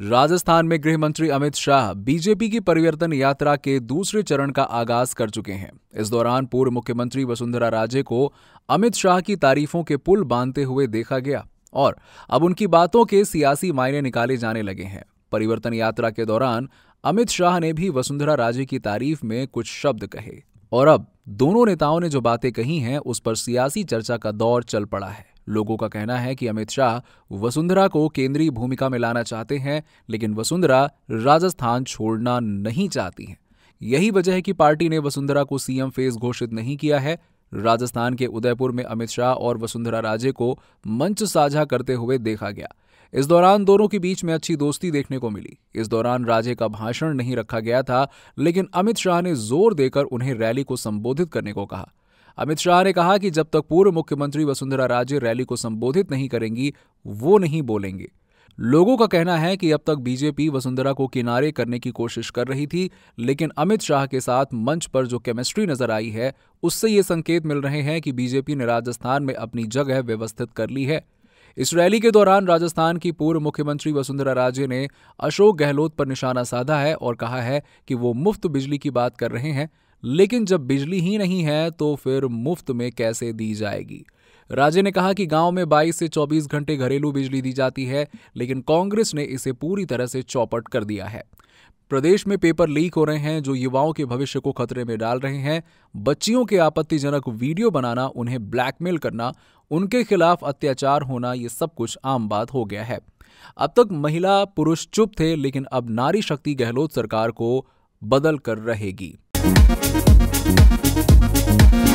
राजस्थान में गृह मंत्री अमित शाह बीजेपी की परिवर्तन यात्रा के दूसरे चरण का आगाज कर चुके हैं इस दौरान पूर्व मुख्यमंत्री वसुंधरा राजे को अमित शाह की तारीफों के पुल बांधते हुए देखा गया और अब उनकी बातों के सियासी मायने निकाले जाने लगे हैं परिवर्तन यात्रा के दौरान अमित शाह ने भी वसुंधरा राजे की तारीफ में कुछ शब्द कहे और अब दोनों नेताओं ने जो बातें कही हैं उस पर सियासी चर्चा का दौर चल पड़ा है लोगों का कहना है कि अमित शाह वसुंधरा को केंद्रीय भूमिका में लाना चाहते हैं लेकिन वसुंधरा राजस्थान छोड़ना नहीं चाहती हैं यही वजह है कि पार्टी ने वसुंधरा को सीएम फेस घोषित नहीं किया है राजस्थान के उदयपुर में अमित शाह और वसुंधरा राजे को मंच साझा करते हुए देखा गया इस दौरान दोनों के बीच में अच्छी दोस्ती देखने को मिली इस दौरान राजे का भाषण नहीं रखा गया था लेकिन अमित शाह ने जोर देकर उन्हें रैली को संबोधित करने को कहा अमित शाह ने कहा कि जब तक पूर्व मुख्यमंत्री वसुंधरा राजे रैली को संबोधित नहीं करेंगी वो नहीं बोलेंगे लोगों का कहना है कि अब तक बीजेपी वसुंधरा को किनारे करने की कोशिश कर रही थी लेकिन अमित शाह के साथ मंच पर जो केमिस्ट्री नजर आई है उससे ये संकेत मिल रहे हैं कि बीजेपी ने राजस्थान में अपनी जगह व्यवस्थित कर ली है इस रैली के दौरान राजस्थान की पूर्व मुख्यमंत्री वसुंधरा राजे ने अशोक गहलोत पर निशाना साधा है और कहा है कि वो मुफ्त बिजली की बात कर रहे हैं लेकिन जब बिजली ही नहीं है तो फिर मुफ्त में कैसे दी जाएगी राजे ने कहा कि गांव में 22 से 24 घंटे घरेलू बिजली दी जाती है लेकिन कांग्रेस ने इसे पूरी तरह से चौपट कर दिया है प्रदेश में पेपर लीक हो रहे हैं जो युवाओं के भविष्य को खतरे में डाल रहे हैं बच्चियों के आपत्तिजनक वीडियो बनाना उन्हें ब्लैकमेल करना उनके खिलाफ अत्याचार होना ये सब कुछ आम बात हो गया है अब तक महिला पुरुष चुप थे लेकिन अब नारी शक्ति गहलोत सरकार को बदल कर रहेगी Thank you.